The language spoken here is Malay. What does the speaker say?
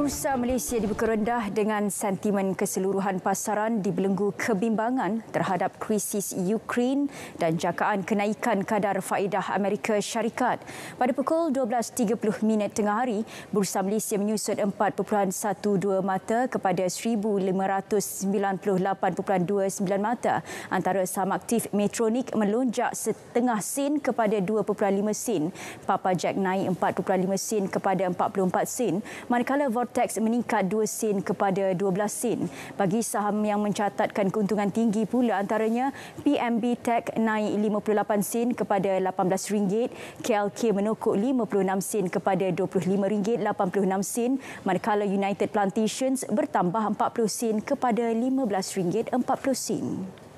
Bursa Malaysia dibuka rendah dengan sentimen keseluruhan pasaran dibelenggu kebimbangan terhadap krisis Ukraine dan jangkaan kenaikan kadar faedah Amerika Syarikat. Pada pukul 12.30 minit tengah hari, Bursa Malaysia menyusut 4.12 mata kepada 1,598.29 mata. Antara saham aktif Metronik melonjak setengah sen kepada 2.5 sen. Papa Jack naik 4.5 sen kepada 44 sen. Manakala Vortex teks meningkat 2 sen kepada 12 sen. Bagi saham yang mencatatkan keuntungan tinggi pula antaranya PMB Tech naik 58 sen kepada RM18, KLK menokok 56 sen kepada RM25.86 sen, manakala United Plantations bertambah 40 sen kepada RM15.40 sen.